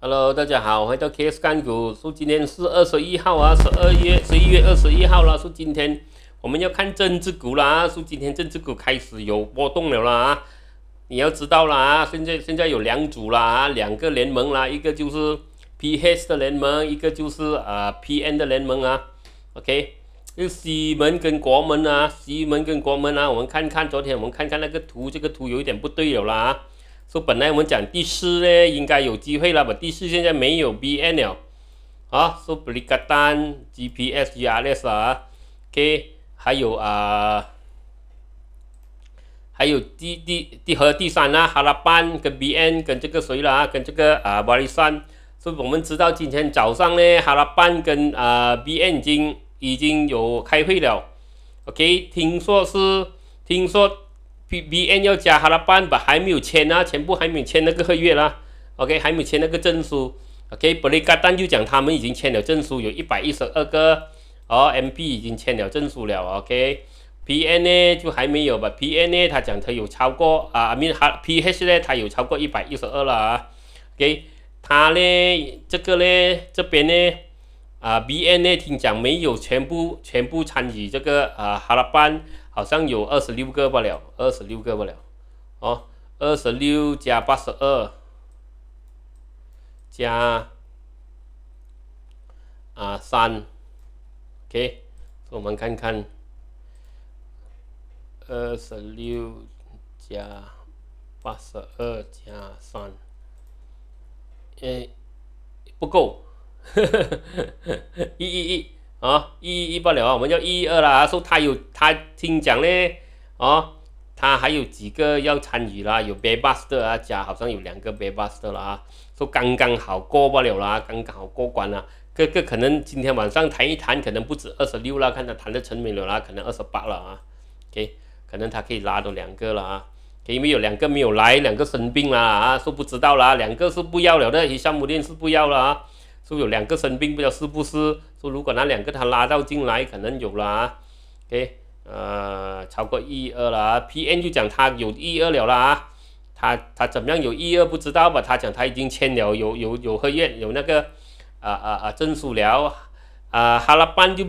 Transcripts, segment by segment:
Hello，大家好，欢迎到 KS 干股。说今天是二十一号啊，十二月十一月二十一号了。说今天我们要看政治股了啊。说今天政治股开始有波动了啦你要知道啦现在现在有两组啦啊，两个联盟啦，一个就是 PH 的联盟，一个就是啊 PN 的联盟啊。OK，就西门跟国门啊，西门跟国门啊，我们看看昨天我们看看那个图，这个图有一点不对了啦说本来我们讲第四呢，应该有机会了。吧？第四现在没有 B N 了，啊，说布里格丹、G P S、G R S 啊，OK，还有啊，还有第第第和第三呐，哈拉班跟 B N 跟这个谁了啊？跟这个啊瓦利山。以我们知道今天早上呢，哈拉班跟啊 B N 已经已经有开会了，OK，听说是听说。B B N 要加哈拉班吧，还没有签啊，全部还没有签那个合约啦。OK，还没有签那个证书。OK，布雷加丹就讲他们已经签了证书，有一百一十二个，而 M B 已经签了证书了。OK，P N 呢就还没有吧。P N 呢，他讲他有超过啊，I m 哈，P H 呢他有超过一百一十二了啊。OK，他呢这个呢这边呢啊 B N 呢听讲没有全部全部参与这个啊哈拉班。好像有二十六个不了，二十六个不了，哦，二十六加八十二加啊三，OK，我们看看，二十六加八十二加三，诶，不够，一。啊，一一不了啊，我们要一一二啦。说他有他听讲嘞。啊，他还有几个要参与啦，有 Buster a b 啊加，好像有两个 Buster a b 啦，啊。说刚刚好过不了啦，刚刚好过关啦。这个可能今天晚上谈一谈，可能不止二十六啦，看他谈的成没有啦，可能二十八了啊。OK，可能他可以拉到两个了啊。因为有两个没有来，两个生病啦啊，说不知道啦，两个是不要了的，一些项目店是不要了啊。说有两个生病，不知道是不是。说如果那两个他拉到进来，可能有了啊。OK，呃，超过一二了啊。PN 就讲他有一二了啦，他他怎么样有一二不知道吧？他讲他已经签了，有有有合约，有那个啊啊啊证书了。啊，哈拉班就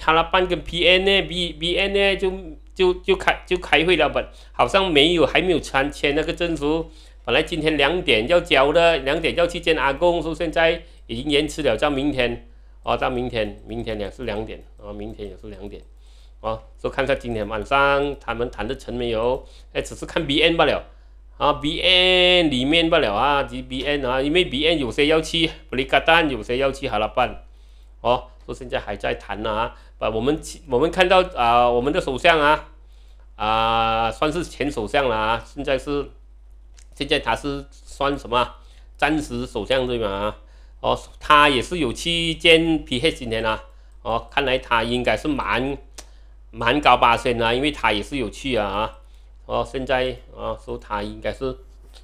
哈拉班跟 PN 呢，B BN 呢就就就开就开会了，本好像没有还没有签签那个证书。本来今天两点要交的，两点要去见阿公，说现在。已经延迟了，到明天，哦，到明天，明天也是两点，哦，明天也是两点，哦，说看看今天晚上他们谈得成没有，哎，只是看 BN 罢了，啊，BN 里面罢了啊，及 BN 啊，因为 BN 有些要去布里格丹，有些要去哈拉半，哦，说现在还在谈呢啊，把我们，我们看到啊，我们的首相啊，啊，算是前首相了啊，现在是，现在他是算什么，暂时首相对吗？哦，他也是有去见 P H 今天啦。哦，看来他应该是蛮蛮高八仙啊，因为他也是有去啊啊。哦，现在啊，说他应该是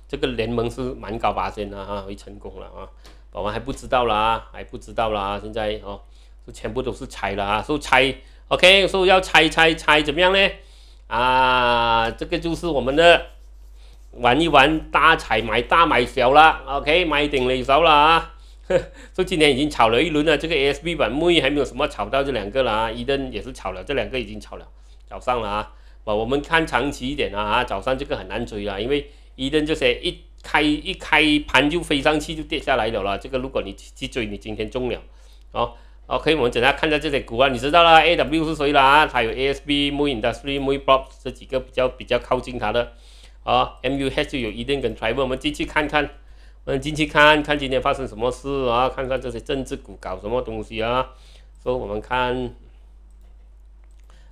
这个联盟是蛮高八仙的啊，会成功了啊。我们还不知道了啊，还不知道了啊。现在哦，就全部都是猜了啊，说猜 O K，说要猜猜猜怎么样呢？啊，这个就是我们的玩一玩大彩买大买小啦，O K 买定离手了啊。说今年已经炒了一轮了，这个 ASB 版木易还没有什么炒到这两个了啊，伊登也是炒了，这两个已经炒了，早上了啊。我们看长期一点啊，啊，早上这个很难追了，因为伊登这些一开一开盘就飞上去就跌下来了啦，这个如果你去追，你今天中了。哦，OK，我们等下看下这些股啊，你知道了，AW 是谁了啊？它有 ASB、木 u s t r y Moon b r o p s 这几个比较比较靠近它的。啊 m u h 就有伊顿跟 t r i v e l 我们继续看看。我们进去看看今天发生什么事啊？看看这些政治股搞什么东西啊？说我们看，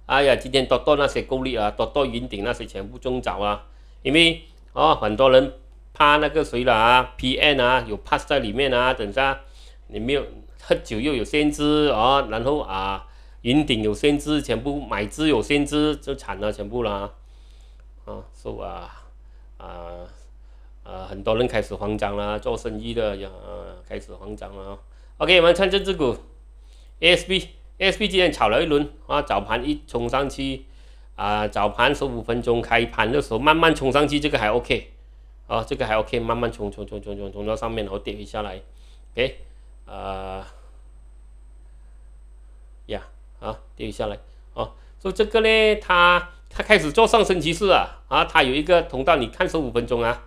哎呀，今天多多那些高利啊，多多云顶那些全部中招啊！因为哦，很多人怕那个谁了啊？PN 啊，有怕在里面啊？等下你没有喝酒又有限制啊？然后啊，云顶有限制，全部买资有限制，就惨了，全部了啊！说啊啊！啊，很多人开始慌张了，做生意的也啊开始慌张了。OK，我们看这只股 a s a s b 今天炒了一轮啊，早盘一冲上去啊，早盘十五分钟开盘的时候慢慢冲上去，这个还 OK，哦，这个还 OK，慢慢冲冲冲冲冲冲到上面，然后跌一下来，OK，啊呀啊跌一下来啊，所以这个呢，它它开始做上升趋势了啊，它有一个通道，你看十五分钟啊。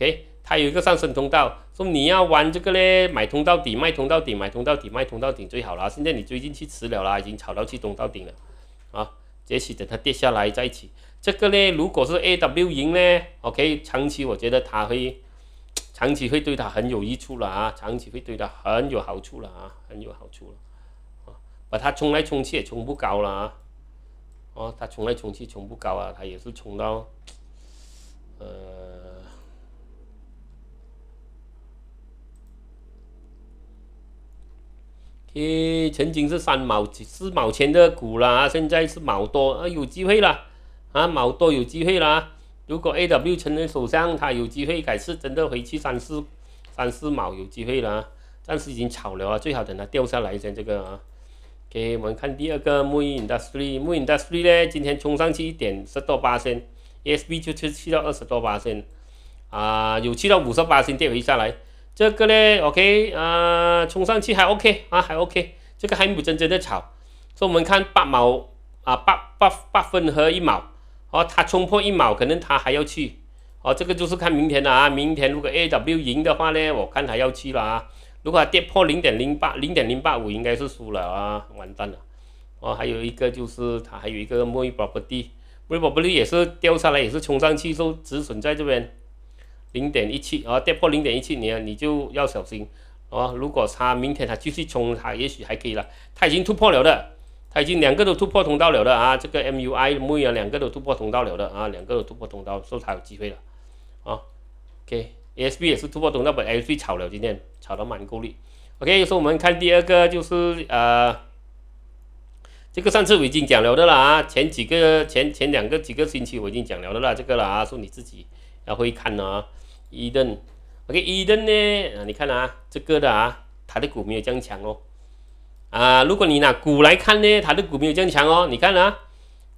OK，它有一个上升通道，说你要玩这个嘞，买通道底，卖通道底，买通道底，卖通道顶最好了。现在你追进去迟了啦，已经炒到去通道顶了，啊，这许等它跌下来再起。这个呢，如果是 AW 赢呢，OK，长期我觉得它会，长期会对它很有益处了啊，长期会对它很有好处了啊，很有好处了，啊，把它冲来冲去也冲不高了啊，哦，它冲来冲去冲不高啊，它也是冲到，呃。诶，曾经是三毛几、四毛钱的股啦，现在是毛多啊，有机会啦，啊，毛多有机会啦。如果 A W 成人手上，它有机会改次真的回去三四、三四毛有机会了。但是已经炒了啊，最好等它掉下来先这个。OK，我们看第二个木印 Industry，木印 Industry 呢，今天冲上去一点，十到八仙，ESB 就去去到二十多八仙，啊，有去到五十八仙跌回下来。这个呢，OK，啊，冲上去还 OK 啊，还 OK。这个还真真的炒，所以我们看八毛啊，八八八分和一毛，哦，它冲破一毛，可能它还要去，哦，这个就是看明天了啊。明天如果 AW 赢的话呢，我看它要去了啊。如果跌破零点零八、零点零八五，应该是输了啊，完蛋了。哦，还有一个就是它还有一个墨玉宝 r 地，墨玉宝 t 地也是掉下来，也是冲上去就止损在这边。零点一七啊，跌破零点一七，你啊，你就要小心啊。如果它明天它继续冲，它也许还可以了。它已经突破了的，它已经两个都突破通道了的啊。这个 M U I 母有，两个都突破通道了的啊，两个都突破通道，说它有机会了啊。OK，S B 也是突破通道，把 S C 炒了今天，炒得蛮够力。OK，所以我们看第二个就是呃，这个上次我已经讲了的了啊。前几个前前两个几个星期我已经讲了的了，这个了啊，说你自己要会看啊。Eden。o k e d Eden 呢？啊，你看啊，这个的啊，它的股没有这样强哦。啊，如果你拿股来看呢，它的股没有这样强哦。你看啊，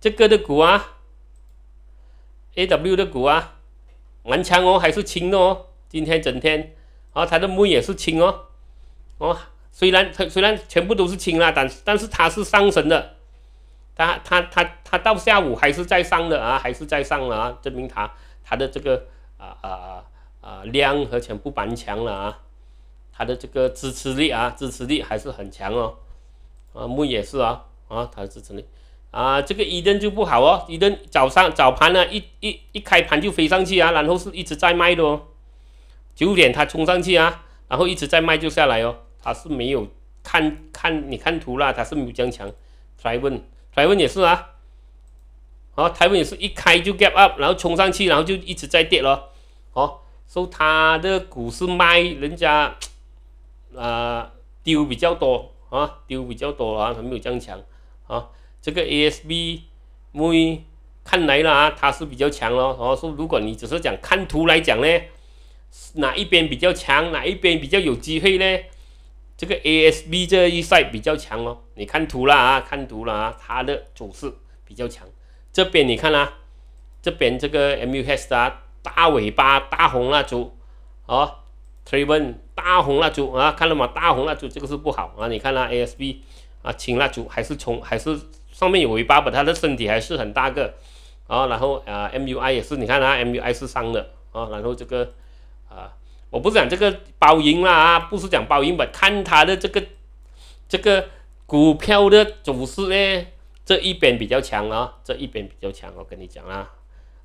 这个的股啊，AW 的股啊，顽强哦，还是的哦。今天整天，啊，它的木也是轻哦。哦，虽然它虽然全部都是轻啦，但但是它是上升的。它它它它到下午还是在上的啊，还是在上的啊，证明它它的这个啊啊。啊，量和钱不搬墙了啊，它的这个支持力啊，支持力还是很强哦。啊，木也是啊，啊，它支持力。啊，这个伊顿就不好哦，伊顿早上早盘呢，一一一开盘就飞上去啊，然后是一直在卖的哦。九点它冲上去啊，然后一直在卖就下来哦，它是没有看看你看图啦，它是没有将强。台湾，台湾也是啊，啊，台湾也是一开就 gap up，然后冲上去，然后就一直在跌咯。好。说他的股市卖人家，啊丢比较多啊丢比较多啊，还没有这样强啊。这个 ASB，每看来了啊，它是比较强咯。哦，说如果你只是讲看图来讲呢，哪一边比较强，哪一边比较有机会呢？这个 ASB 这一赛比较强哦。你看图了啊，看图了啊，它的走势比较强。这边你看啦，这边这个 MUHST 啊。大尾巴大红蜡烛，哦，追 n 大红蜡烛啊，看到吗？大红蜡烛这个是不好啊，你看啦，A S B，啊，青蜡烛还是从还是上面有尾巴把它的身体还是很大个，啊，然后啊，M U I 也是，你看它 m U I 是伤的，啊，然后这个啊，我不讲这个包赢啦，啊，不是讲包赢吧，看它的这个这个股票的走势呢。这一边比较强啊，这一边比较强，我跟你讲啊。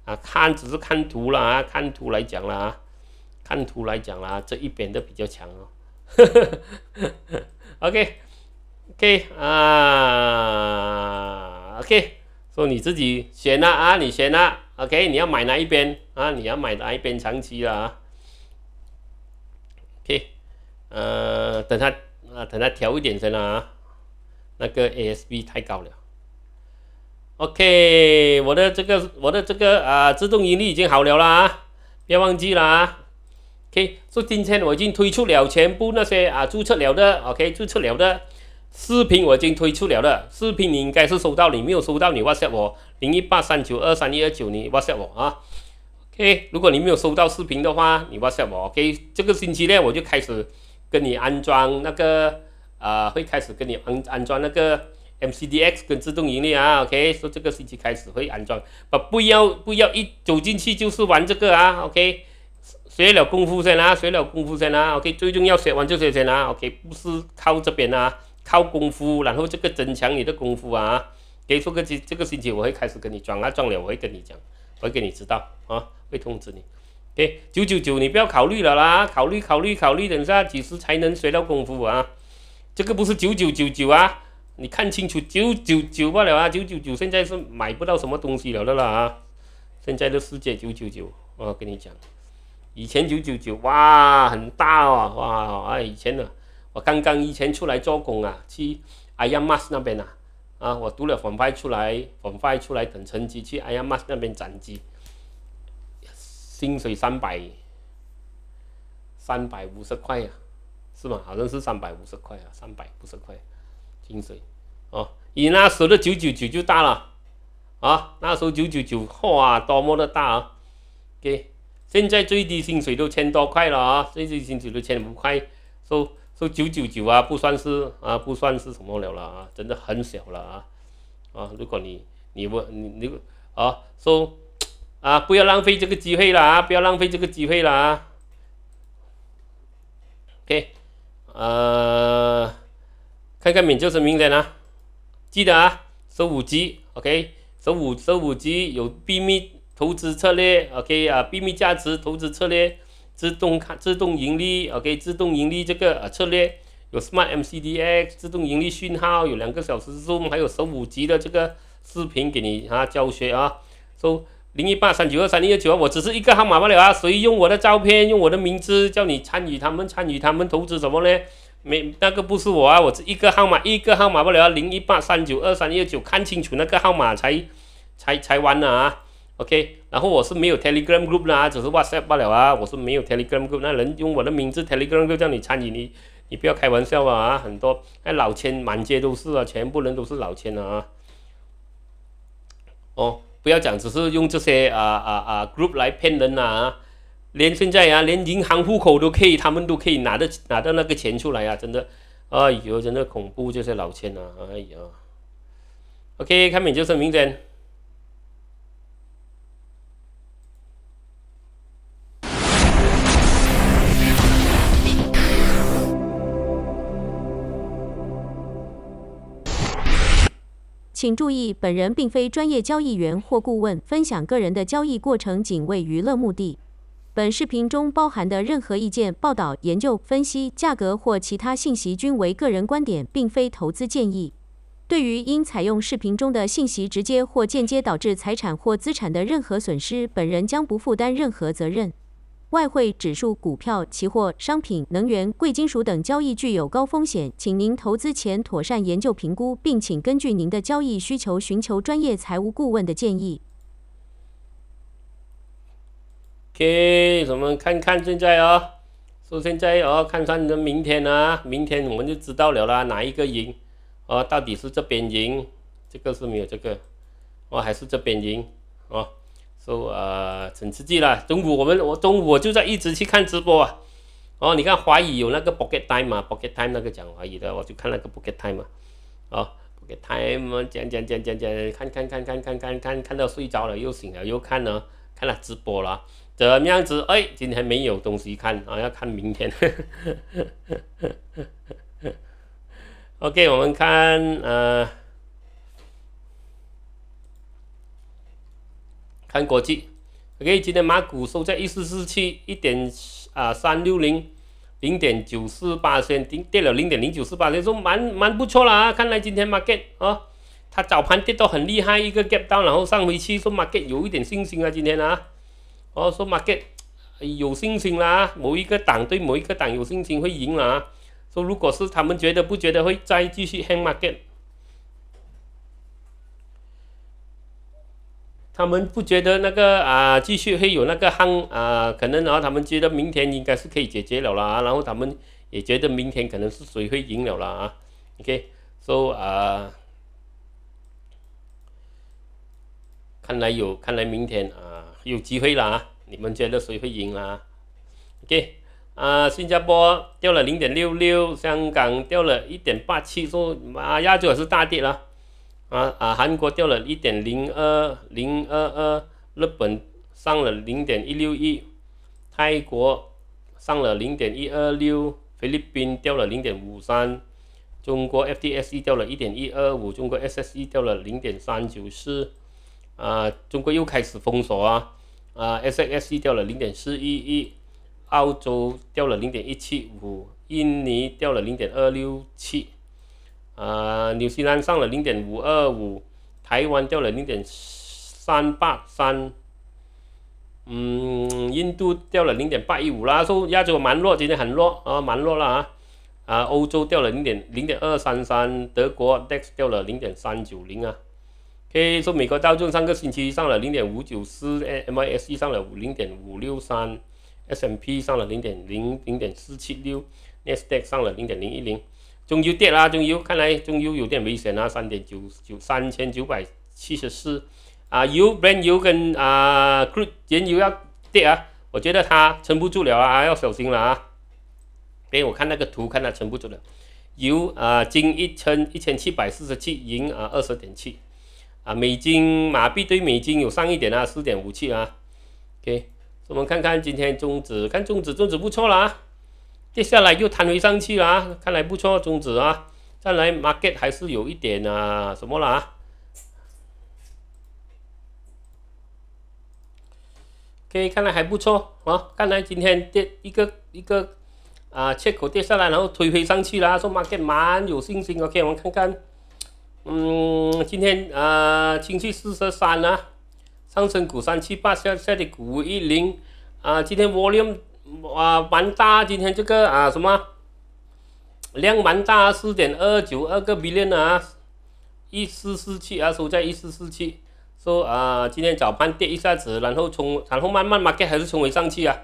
啊，看只是看图了啊，看图来讲了啊，看图来讲了，这一边的比较强哦。OK，OK，啊，OK，说你自己选啊啊，你选啊，OK，你要买哪一边啊？你要买哪一边长期了啊？OK，呃，等他啊，等他调一点先啊，那个 ASB 太高了。OK，我的这个我的这个啊，自动盈利已经好了啦别忘记了啊。OK，就今天我已经推出了全部那些啊注册了的 OK 注册了的视频我已经推出了的视频你应该是收到你没有收到你 WhatsApp 我零一八三九二三一二九你 WhatsApp 我啊。OK，如果你没有收到视频的话，你 WhatsApp 我。OK，这个星期呢我就开始跟你安装那个啊，会开始跟你安安装那个。MCDX 跟自动盈利啊，OK，说这个星期开始会安装，啊，不要不要一走进去就是玩这个啊，OK，学了功夫先啦，学了功夫先啦，OK，最重要学完就学先啦，OK，不是靠这边啦，靠功夫，然后这个增强你的功夫啊，给出个这这个星期我会开始跟你装啊，装了我会跟你讲，我会给你知道啊，会通知你，OK，九九九你不要考虑了啦，考虑考虑考虑等下几时才能学到功夫啊，这个不是九九九九啊。你看清楚，九九九不了啊！九九九现在是买不到什么东西了的了啊！现在的世界九九九，我跟你讲，以前九九九，哇，很大哦，哇，哎，以前呢，我刚刚以前出来做工啊，去阿亚马斯那边呐，啊，我读了很快出来，很快出来等成绩去阿亚马斯那边展机，薪水三百，三百五十块呀，是吧？好像是三百五十块啊，三百五十块。薪水，哦，以那时候的九九九就大了，啊，那时候九九九哇多么的大啊，给，现在最低薪水都千多块了啊，最低薪水都千五块，说说九九九啊，不算是啊，不算是什么了了啊，真的很小了啊，啊，如果你你不你你啊说啊，不要浪费这个机会了啊，不要浪费这个机会了啊，给，呃。看看名叫是名人啊，记得啊，收五级，OK，收五收五级有秘密投资策略，OK 啊，秘密价值投资策略，自动看自动盈利，OK，自动盈利这个啊策略有 Smart MCDX 自动盈利讯号，有两个小时之后还有收五级的这个视频给你啊教学啊，收零一八三九二三零一九啊，我只是一个号码罢了啊，所以用我的照片，用我的名字叫你参与他们参与他们投资什么呢？没，那个不是我啊，我是一个号码，一个号码不了，零一八三九二三一九，看清楚那个号码才才才完呢啊。OK，然后我是没有 Telegram group 啦，只是 WhatsApp 不了啊，我是没有 Telegram group，那人用我的名字 Telegram group 叫你参与，你你不要开玩笑啊，很多那老千满街都是啊，全部人都是老千啊。哦，不要讲，只是用这些啊啊啊 group 来骗人啊。连现在啊，连银行户口都可以，他们都可以拿的拿到那个钱出来啊！真的，哎呦，真的恐怖，这些老千啊，哎呦。OK，开门就是明天。请注意，本人并非专业交易员或顾问，分享个人的交易过程仅为娱乐目的。本视频中包含的任何意见、报道、研究、分析、价格或其他信息均为个人观点，并非投资建议。对于因采用视频中的信息直接或间接导致财产或资产的任何损失，本人将不负担任何责任。外汇、指数、股票、期货、商品、能源、贵金属等交易具有高风险，请您投资前妥善研究评估，并请根据您的交易需求寻求专业财务顾问的建议。K，我们看看现在哦，说现在哦，看看的明天啊，明天我们就知道了啦，哪一个赢？哦，到底是这边赢，这个是没有这个，哦，还是这边赢？哦，说啊，很刺激啦！中午我们我中午我就在一直去看直播啊。哦，你看华语有那个 Pocket Time 嘛 Pocket Time 那个讲华语的，我就看那个 Pocket Time 嘛。啊，Pocket Time 吗？讲讲讲讲讲，看看看看看看看到睡着了又醒了又看了看了直播了。怎么样子？哎，今天没有东西看啊，要看明天。OK，我们看呃，看国际。OK，今天马股收在一四四七一点啊三六零零点九四八，先跌跌了零点零九四八，先说蛮蛮不错了啊。看来今天 market 啊，它早盘跌到很厉害，一个 gap down，然后上回去说 market 有一点信心啊，今天啊。哦，说 market 有信心啦，某一个党对某一个党有信心会赢了啊。说如果是他们觉得不觉得会再继续 hang market，他们不觉得那个啊继续会有那个 hang 啊，可能然后他们觉得明天应该是可以解决了啦，然后他们也觉得明天可能是谁会赢了啦啊。OK，说啊，看来有，看来明天啊。有机会了啊！你们觉得谁会赢啊？OK，啊，新加坡掉了零点六六，香港掉了一点八七，说啊，亚洲也是大跌了。啊啊，韩国掉了一点零二零二二，日本上了零点一六一，泰国上了零点一二六，菲律宾掉了零点五三，中国 FTSE 掉了一点一二五，中国 SSE 掉了零点三九四。啊，中国又开始封锁啊！啊，S X S E 掉了零点四一一，澳洲掉了零点一七五，印尼掉了零点二六七，啊，纽西兰上了零点五二五，台湾掉了零点三八三，嗯，印度掉了零点八一五啦，说亚洲蛮弱，今天很弱啊，蛮弱了啊，啊，欧洲掉了零点零点二三三，德国 DAX 掉了零点三九零啊。K 说美国道琼上个星期上了零点五九四，M I S E 上了零点五六三，S M P 上了零点零零点四七六 n e s t a e 上了零点零一零。终于跌啦，终于看来终于有点危险啦，三点九九三千九百七十四啊，油 Brent 油跟啊 Crude 油要跌啊，我觉得它撑不住了啊，要小心了啊。哎，我看那个图，看它撑不住了，油啊，金一千一千七百四十七，银啊，二十点七。啊，美金马币对美金有上一点啊，四点五七啊。OK，我们看看今天中指，看中指，中指不错啦。接下来又弹回上去了啊，看来不错，中指啊。再来 market 还是有一点啊，什么啦啊？OK，看来还不错啊。看来今天跌一个一个啊缺口跌下来，然后推回上去了，说 market 蛮有信心 OK，我们看看。嗯，今天啊，金去四十三啊，上升股三七八下下的股一零啊，今天 volume 啊蛮大，今天这个啊什么量蛮大，四点二九二个 billion 啊，一四四七啊，收在一四四七，说啊，今天早盘跌一下子，然后冲，然后慢慢 m a t 还是冲回上去啊，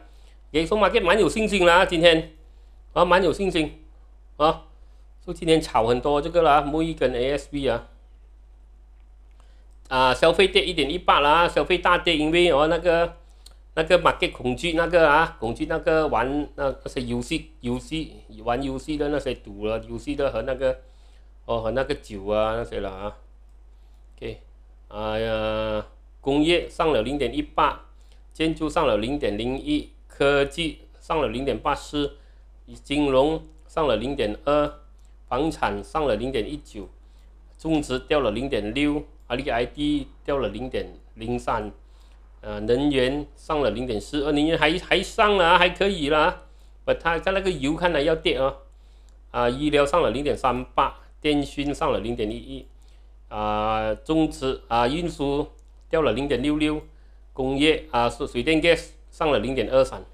也说 m a t 蛮有信心啦，今天啊蛮有信心啊。就今天炒很多这个啦，木易跟 ASB 啊，啊，消费跌一点一八啦，消费大跌，因为哦那个那个 market 恐惧那个啊，恐惧那个玩那那些游戏游戏玩游戏的那些赌了游戏的和那个哦和那个酒啊那些了啊，OK，哎呀，工业上了零点一八，建筑上了零点零一，科技上了零点八四，以金融上了零点二。房产上了零点一九，中值掉了零点六，阿个 I D 掉了零点零三，呃，能源上了零点四，呃，能源还还上了，还可以了。不，它它那个油看来要跌啊！啊，医疗上了零点三八，电讯上了零点一一，啊，中值啊，运输掉了零点六六，工业啊，水水电 gas 上了零点二三。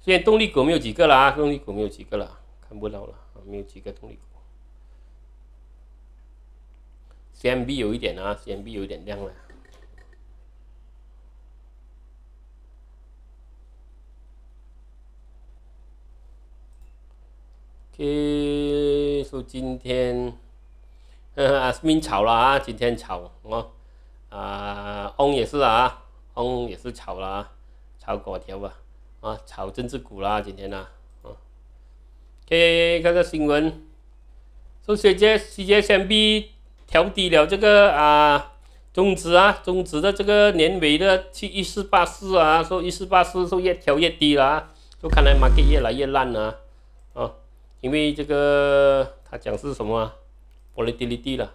现在动力股没有几个了啊，动力股没有几个了，看不到了。没有几个动力股。CMB 有一点啊，CMB 有一点亮了。听说今天，啊 是明炒了啊，今天炒哦，啊翁也是啊，翁也是炒了，炒果条吧，啊炒政治股啦，今天呐，啊，看下新闻，说学姐，学姐 CMB。调低了这个啊，中指啊，中指的这个年尾的七一四八四啊，说一四八四说越调越低了啊，就看来 market 越来越烂了啊，哦，因为这个他讲是什么，啊、volatility 了。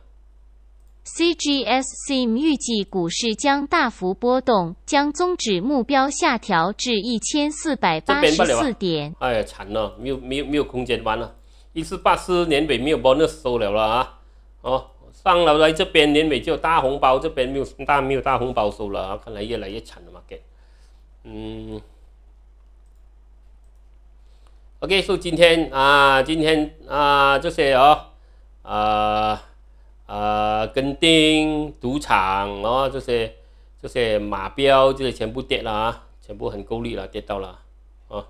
C G S C M 预计股市将大幅波动，将中指目标下调至一千四百八十四点。哎呀，惨了，没有没有没有空间玩了，一四八四年尾没有 bonus 收了了啊，哦。上楼来这边，尾就有大红包，这边没有大，没有大红包收了。看来越来越惨了嘛，给，嗯。OK，所以今天啊，今天啊，这些哦，啊啊，跟丁赌场哦，这些这些马标这些全部跌了啊，全部很够力了，跌到了啊。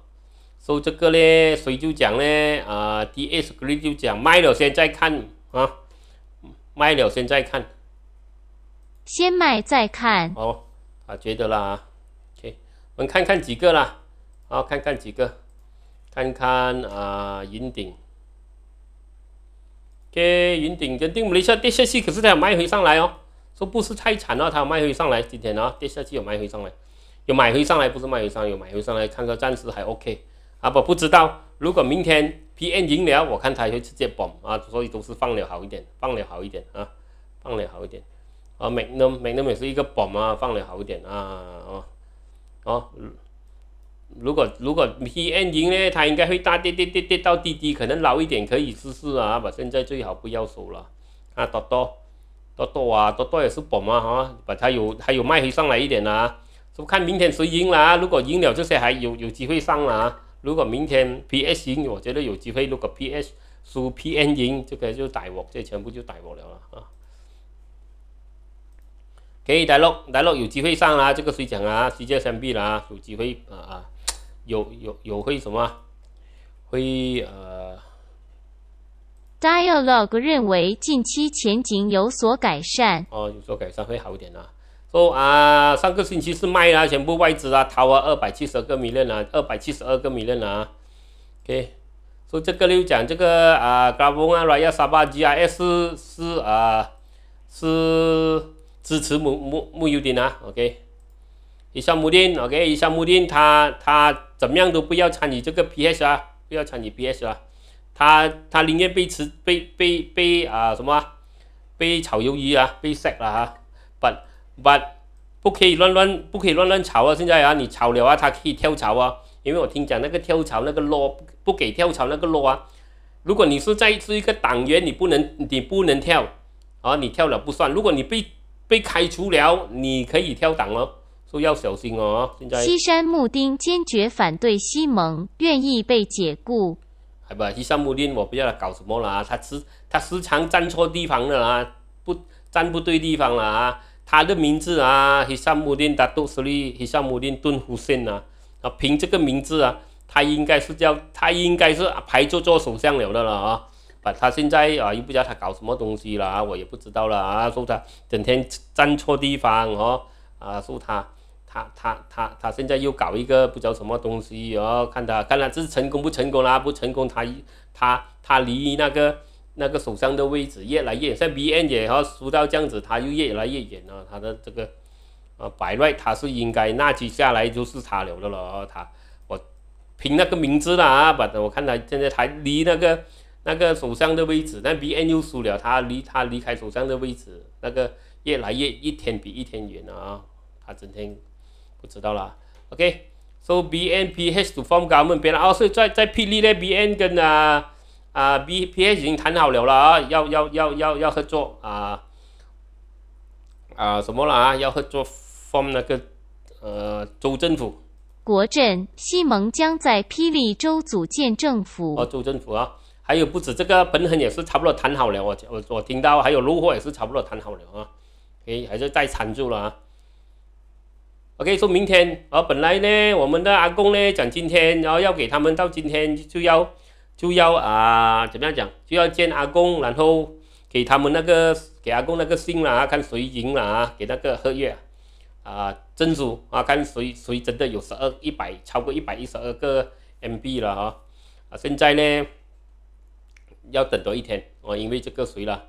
收这个呢，谁就讲呢？啊，第二手亏就讲卖了，现在看啊。卖了先再看，先卖再看。哦，啊觉得啦，OK，我们看看几个啦，啊看看几个，看看啊云顶，OK，云顶定了一下跌下去，可是它卖回上来哦，说不是太惨哦，它卖回上来，今天啊跌下去有卖回上来，有买回上来，不是卖回上，有买回上来，看个暂时还 OK，啊，我不知道，如果明天。PN 赢了，我看它会直接崩啊，所以都是放了好一点，放了好一点啊，放了好一点啊，每那每那每是一个崩啊，放了好一点啊，哦哦，如果如果 PN 赢呢，它应该会大跌跌跌跌到低低，可能老一点可以试试啊，把现在最好不要收了。啊，多多，多多啊，多多也是崩啊，哈，把它有还有卖回上来一点啊，不看明天谁赢了啊，如果赢了这些还有有机会上了啊。如果明天 P S 赢，我觉得有机会；如果 P S 输，P N 赢，这个就逮我，这全部就逮我了啊！可以大陆大陆有机会上啦，这个水奖啊，接涨船了啦，有机会啊啊，有有有会什么？会呃 d i a l o g 认为近期前景有所改善。哦，有所改善会好一点啊。说啊，上个星期是卖啦，全部外资啊逃啊，二百七十二个米链了，二百七十二个米链了啊。OK，说这个又讲这个啊嘎嘣啊来 o y a l 沙巴 G S 是啊是支持木木木油电啊。OK，以上木电 OK，以上木电，他他怎么样都不要参与这个 P S 啊，不要参与 P S 啊，他他宁愿被吃被被被啊什么被炒鱿鱼啊，被 s a c b 啊，t but 不可以乱乱，不可以乱乱吵啊！现在啊，你吵了啊，他可以跳槽啊。因为我听讲那个跳槽那个落不不给跳槽那个落啊。如果你是在是一个党员，你不能你不能跳啊，你跳了不算。如果你被被开除了，你可以跳党哦，所以要小心哦。现在西山木丁坚决反对西蒙，愿意被解雇。好吧？西山木丁，我不要他搞什么了啊！他时他时常站错地方了啊，不站不对地方了啊。他的名字啊 h e 姆 a m u 斯利，黑山姆 a n t o h e m n 啊，啊，凭这个名字啊，他应该是叫他应该是排座做首相了的了啊，把他现在啊又不知道他搞什么东西了啊，我也不知道了啊，说他整天站错地方哦，啊，说他他他他他现在又搞一个不知道什么东西哦，看他看他这是成功不成功啊，不成功他他他离那个。那个手上的位置越来越远，像 BN 也要输到这样子，他就越来越远了。他的这个啊白瑞他是应该那期下来就是他留的了。他我凭那个名字了啊，反正我看他现在还离那个那个手上的位置，那 BN 又输了，他离他离开手上的位置，那个越来越一天比一天远了啊。他整天不知道了。OK，所以 BN PH 主方高们，别人哦，是在在霹雳的 b n 跟啊。啊，B P a 已经谈好了了啊，要要要要要合作啊啊，什么了啊？要合作，form 那个呃州政府。国政西蒙将在霹雳州组建政府。哦，州政府啊，还有不止这个，本恒也是差不多谈好了我我我听到还有陆货也是差不多谈好了啊诶，还是再缠住了啊。OK，说明天啊，本来呢我们的阿公呢讲今天，然后要给他们到今天就要。就要啊，怎么样讲？就要见阿公，然后给他们那个给阿公那个信了啊，看谁赢了啊，给那个合约啊，真主啊，看谁谁真的有十二一百超过一百一十二个 MB 了啊，啊！现在呢要等多一天哦，因为这个谁了？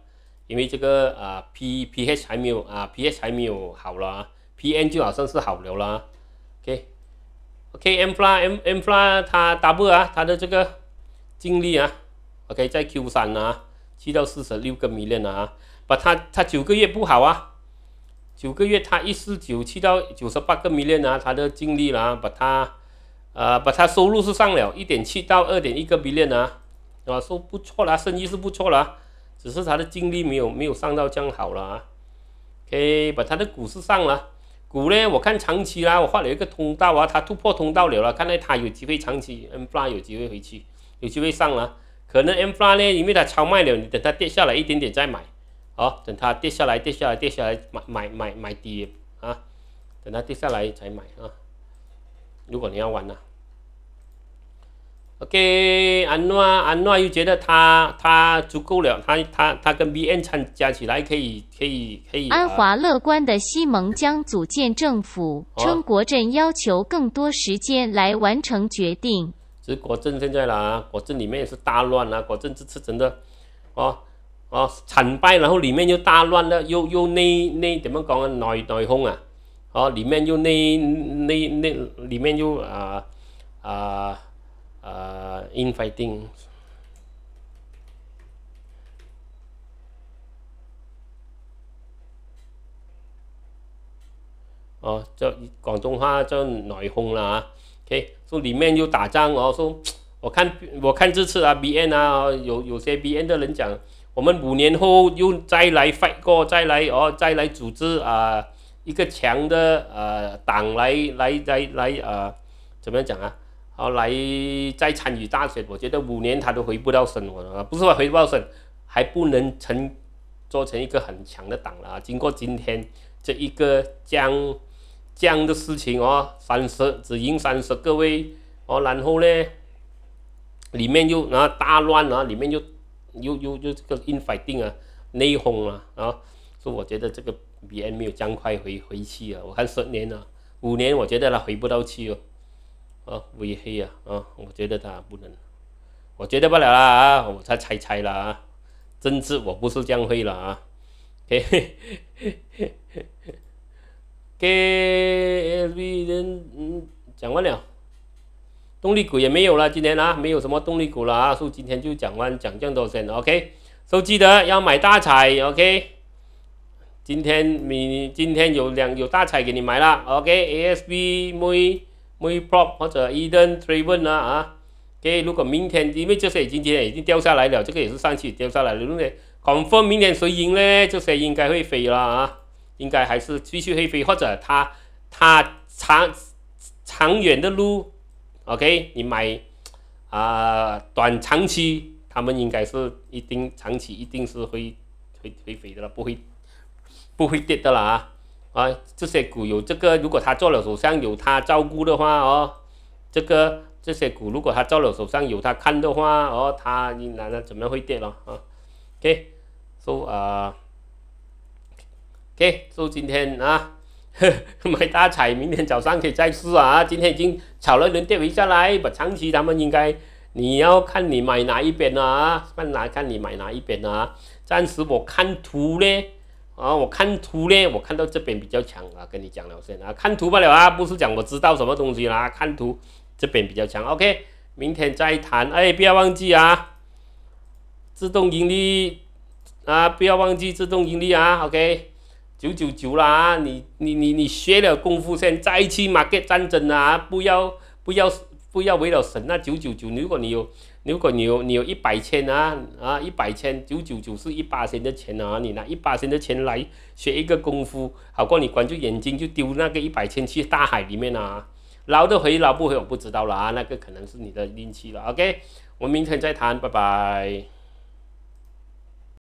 因为这个啊，p pH 还没有啊，pH 还没有好了，p 啊 n 就好像是好了了。OK o k M f l a M M f l a 他 double 啊，他的这个。净力啊，OK，在 Q 三啊，七到四十六个迷恋啊，把它它九个月不好啊，九个月它一四九七到九十八个迷恋啊，它的净力啦，把它，呃，把它收入是上了一点七到二点一个迷恋啊，啊，收不错啦，生意是不错啦，只是它的精力没有没有上到这样好了啊，OK，把它的股市上了，股呢，我看长期啦，我画了一个通道啊，它突破通道了，看来它有机会长期嗯，不然有机会回去。有机会上了，可能 M 股呢，因为它超卖了，你等它跌下来一点点再买，好，等它跌下来，跌下来，跌下来，买买买买跌啊，等它跌下来才买啊。如果你要玩呢，OK，安诺安诺又觉得它它足够了，它它它跟 B N 参加起来可以可以可以。安华乐观的西蒙将组建政府，称国阵要求更多时间来完成决定。国政现在啦，国政里面也是大乱啦。国政这次真的，哦哦惨败，然后里面又大乱了，又又内内怎么讲啊？内内讧啊！哦，里面又内内内，里面又啊啊啊 in fighting。哦，就广东话叫内讧啦啊，OK。说里面又打仗哦，说我看我看这次啊 BN 啊，有有些 BN 的人讲，我们五年后又再来 fight 过，再来哦，再来组织啊一个强的呃党来来来来呃怎么样讲啊？好来再参与大选，我觉得五年他都回不到省，我说不是说回不到省，还不能成做成一个很强的党了。啊！经过今天这一个将。这样的事情哦，三十只赢三十个位哦，然后呢，里面又然后大乱了，里面又又又又这个 in fighting 啊，内讧啊啊，所以我觉得这个 B M 没有将快回回去啊，我看十年啊，五年我觉得他回不到去哦，啊，微黑啊啊，我觉得他不能，我觉得不了啦啊，我才猜猜啦啊，政治我不是这样会了啊，嘿嘿嘿嘿嘿嘿。给 s b 人嗯讲完了，动力股也没有了，今天啊没有什么动力股了啊。以今天就讲完讲这么多先 OK，以记得要买大彩 OK。今天你今天有两有大彩给你买了 OK，ASB、MIMIMPRO 或者 EDEN t r i v e n 啊啊。OK，如果明天因为这些今天已经掉下来了，这个也是上去掉下来了。Confirm 明天谁赢呢？这些应该会飞了啊，应该还是继续会飞，或者他他长长远的路，OK？你买啊短长期，他们应该是一定长期一定是会会会飞的了，不会不会跌的了啊啊！这些股有这个，如果他做了手上有他照顾的话哦，这个这些股如果他做了手上有他看的话哦，他你难道怎么样会跌了啊？OK，s o 啊。OK，说今天啊，买大彩，明天早上可以再试啊。今天已经炒了轮跌回下来，把长期他们应该你要看你买哪一边啊，看哪看你买哪一边啊。暂时我看图嘞，啊，我看图嘞，我看到这边比较强啊。跟你讲了，我先啊，看图罢了啊，不是讲我知道什么东西啦，看图这边比较强。OK，明天再谈，哎，不要忘记啊，自动盈利啊，不要忘记自动盈利啊。OK。九九九啦，你你你你学了功夫，先再去嘛。个战争啊！不要不要不要为了省那九九九，如果你有，如果你有你有一百千啊啊一百千，九九九是一把千的钱啊，你拿一把千的钱来学一个功夫，好过你关住眼睛就丢那个一百千去大海里面啊，捞得回捞不回，我不知道了啊，那个可能是你的运气了。OK，我明天再谈，拜拜。